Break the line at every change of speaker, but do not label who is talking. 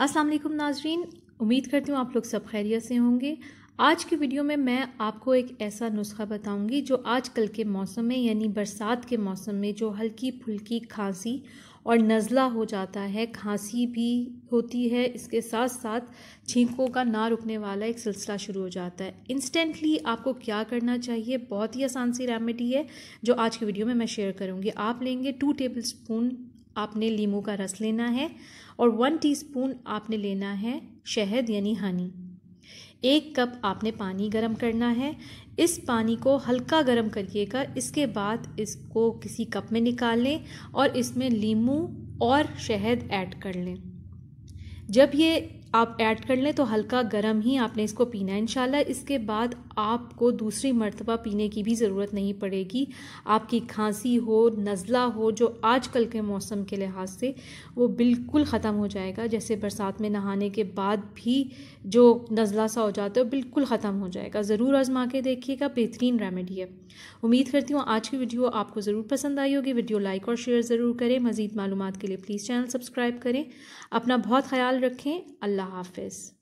अस्सलाम वालेकुम नाजरीन उम्मीद करती हूँ आप लोग सब खैरियत से होंगे आज की वीडियो में मैं आपको एक ऐसा नुस्खा बताऊंगी जो आजकल के मौसम में यानी बरसात के मौसम में जो हल्की फुल्की खांसी और नज़ला हो जाता है खांसी भी होती है इसके साथ साथ छींकों का ना रुकने वाला एक सिलसिला शुरू हो जाता है इंस्टेंटली आपको क्या करना चाहिए बहुत ही आसान सी रेमेडी है जो आज की वीडियो में मैं शेयर करूँगी आप लेंगे टू टेबल स्पून आपने लीमू का रस लेना है और वन टीस्पून आपने लेना है शहद यानी हनी एक कप आपने पानी गर्म करना है इस पानी को हल्का गर्म करिएगा इसके बाद इसको किसी कप में निकाल लें और इसमें लीमू और शहद ऐड कर लें जब ये आप ऐड कर लें तो हल्का गर्म ही आपने इसको पीना है इनशाला इसके बाद आपको दूसरी मरतबा पीने की भी ज़रूरत नहीं पड़ेगी आपकी खांसी हो नज़ला हो जो आजकल के मौसम के लिहाज से वो बिल्कुल ख़त्म हो जाएगा जैसे बरसात में नहाने के बाद भी जो नज़ला सा हो जाता है वो बिल्कुल ख़त्म हो जाएगा ज़रूर आजमा के देखिएगा बेहतरीन रेमेडी है उम्मीद करती हूँ आज की वीडियो आपको ज़रूर पसंद आई होगी वीडियो लाइक और शेयर ज़रूर करें मज़ीद मालूम के लिए प्लीज़ चैनल सब्सक्राइब करें अपना बहुत ख्याल रखें अल्लाह Allah Hafiz.